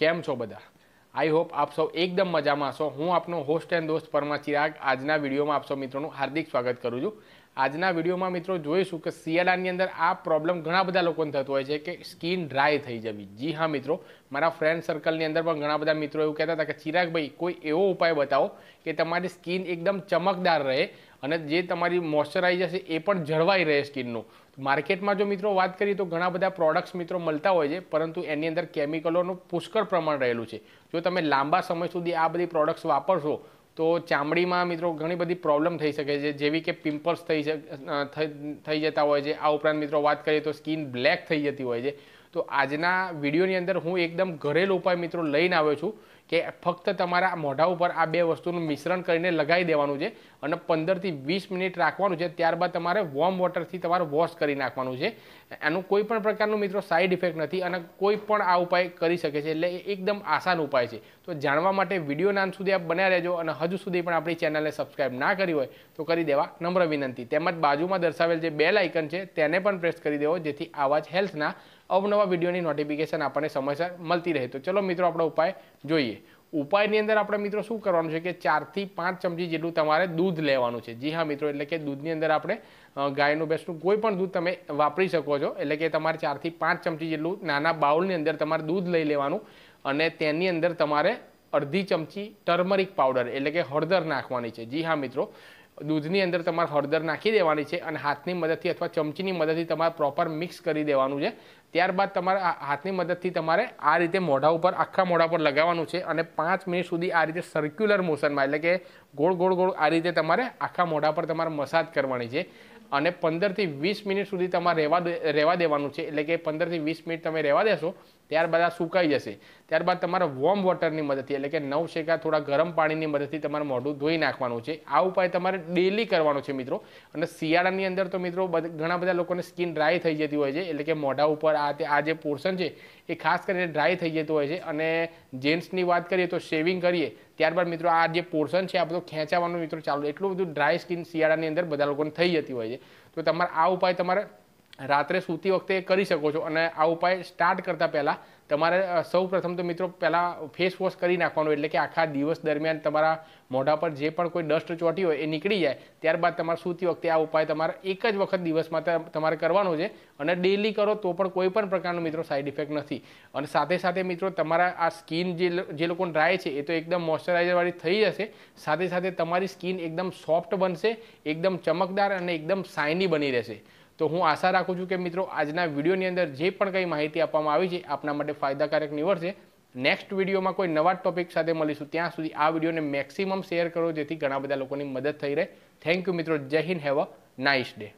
કેમ છો બધા આઈ હોપ આપ સૌ એકદમ મજામાં છો હું આપનો હોસ્ટ એન્ડ દોસ્ત પરમા ચિરાગ આજના વિડીયોમાં આપ સૌ મિત્રોનું હાર્દિક સ્વાગત કરું છું આજના વિડીયોમાં મિત્રો જોઈશું કે શિયાળાની અંદર આ પ્રોબ્લેમ ઘણા બધા લોકોને થતો હોય છે કે સ્કિન ડ્રાય થઈ જવી જી હા મિત્રો મારા ફ્રેન્ડ સર્કલની અંદર પણ ઘણા બધા મિત્રો એવું કહેતા હતા કે ચિરાગભાઈ કોઈ એવો ઉપાય બતાવો કે તમારી સ્કિન એકદમ ચમકદાર રહે અને જે તમારી મોઇશ્ચરાઇઝર છે એ પણ જળવાઈ રહે સ્કિનનું માર્કેટમાં જો મિત્રો વાત કરીએ તો ઘણા બધા પ્રોડક્ટ્સ મિત્રો મળતા હોય છે પરંતુ એની અંદર કેમિકલોનું પુષ્કળ પ્રમાણ રહેલું છે જો તમે લાંબા સમય સુધી આ બધી પ્રોડક્ટ્સ વાપરશો તો ચામડીમાં મિત્રો ઘણી બધી પ્રોબ્લેમ થઈ શકે છે જેવી કે પિમ્પલ્સ થઈ થઈ જતા હોય છે આ ઉપરાંત મિત્રો વાત કરીએ તો સ્કિન બ્લેક થઈ જતી હોય છે તો આજના વિડીયોની અંદર હું એકદમ ઘરેલું ઉપાય મિત્રો લઈને આવ્યો છું કે ફક્ત તમારા મોઢા ઉપર આ બે વસ્તુનું મિશ્રણ કરીને લગાવી દેવાનું છે અને પંદરથી વીસ મિનિટ રાખવાનું છે ત્યારબાદ તમારે વોર્મ વોટરથી તમારે વોશ કરી નાખવાનું છે એનું કોઈ પણ પ્રકારનું મિત્રો સાઇડ ઇફેક્ટ નથી અને કોઈ પણ આ ઉપાય કરી શકે છે એટલે એ એકદમ આસાન ઉપાય છે તો જાણવા માટે વિડીયોના નામ સુધી આપ બન્યા રહેજો અને હજુ સુધી પણ આપણી ચેનલને સબસ્ક્રાઈબ ના કરી હોય તો કરી દેવા નમ્ર વિનંતી તેમજ બાજુમાં દર્શાવેલ જે બેલ આઇકન છે તેને પણ પ્રેસ કરી દેવો જેથી આવા જ હેલ્થના અવનવા વિડીયોની નોટિફિકેશન આપણને સમયસર મળતી રહે તો ચલો મિત્રો આપણો ઉપાય જોઈએ ઉપાયની અંદર આપણે મિત્રો શું કરવાનું છે કે ચારથી પાંચ ચમચી જેટલું તમારે દૂધ લેવાનું છે જી હા મિત્રો એટલે કે દૂધની અંદર આપણે ગાયનું ભેંસનું કોઈ પણ દૂધ તમે વાપરી શકો છો એટલે કે તમારે ચારથી પાંચ ચમચી જેટલું નાના બાઉલની અંદર તમારે દૂધ લઈ લેવાનું અને તેની અંદર તમારે અડધી ચમચી ટર્મરિક પાવડર એટલે કે હળદર નાખવાની છે જી હા મિત્રો દૂધની અંદર તમારે હળદર નાખી દેવાની છે અને હાથની મદદથી અથવા ચમચીની મદદથી તમારે પ્રોપર મિક્સ કરી દેવાનું છે ત્યારબાદ તમારે હાથની મદદથી તમારે આ રીતે મોઢા ઉપર આખા મોઢા પર લગાવવાનું છે અને પાંચ મિનિટ સુધી આ રીતે સર્ક્યુલર મોશનમાં એટલે કે ગોળ ગોળ ગોળ આ રીતે તમારે આખા મોઢા પર તમારે મસાજ કરવાની છે અને પંદરથી વીસ મિનિટ સુધી તમારે રહેવા રહેવા દેવાનું છે એટલે કે પંદરથી વીસ મિનિટ તમે રહેવા દેશો ત્યારબાદ આ સુકાઈ જશે ત્યારબાદ તમારે વોર્મ વોટરની મદદથી એટલે કે નવ શેકા થોડા ગરમ પાણીની મદદથી તમારે મોઢું ધોઈ નાખવાનું છે આ ઉપાય તમારે ડેલી કરવાનો છે મિત્રો અને શિયાળાની અંદર તો મિત્રો ઘણા બધા લોકોને સ્કિન ડ્રાય થઈ જતી હોય છે એટલે કે મોઢા ઉપર આ આ જે પોર્શન છે એ ખાસ કરીને ડ્રાય થઈ જતું હોય છે અને જેન્ટ્સની વાત કરીએ તો શેવિંગ કરીએ ત્યારબાદ મિત્રો આ જે પોર્શન છે આ બધું ખેંચાવાનું મિત્રો ચાલુ એટલું બધું ડ્રાય સ્કિન શિયાળાની અંદર બધા લોકોને થઈ જતી હોય છે તો તમારે આ ઉપાય તમારે રાત્રે સૂતી વખતે કરી શકો છો અને આ ઉપાય સ્ટાર્ટ કરતાં પહેલાં તમારે સૌ તો મિત્રો પહેલાં ફેસ વોશ કરી નાખવાનું એટલે કે આખા દિવસ દરમિયાન તમારા મોઢા પર જે પણ કોઈ ડસ્ટ ચોટી હોય એ નીકળી જાય ત્યારબાદ તમારે સૂતી વખતે આ ઉપાય તમારે એક જ વખત દિવસમાં તમારે કરવાનો છે અને ડેલી કરો તો પણ કોઈ પણ પ્રકારનો મિત્રો સાઇડ ઇફેક્ટ નથી અને સાથે સાથે મિત્રો તમારા આ સ્કિન જે જે લોકો ડ્રાય છે એ તો એકદમ મોઇસ્ચરાઇઝરવાળી થઈ જશે સાથે સાથે તમારી સ્કિન એકદમ સોફ્ટ બનશે એકદમ ચમકદાર અને એકદમ શાઇની બની રહેશે તો હું આશા રાખું છું કે મિત્રો આજના વિડીયોની અંદર જે પણ કંઈ માહિતી આપવામાં આવી છે આપના માટે ફાયદાકારક નિવડશે નેક્સ્ટ વિડીયોમાં કોઈ નવા ટોપિક સાથે મળીશું ત્યાં સુધી આ વિડીયોને મેક્સિમમ શેર કરો જેથી ઘણા બધા લોકોની મદદ થઈ રહે થેન્ક યુ મિત્રો જય હિન્દ હેવ અ નાઇસ ડે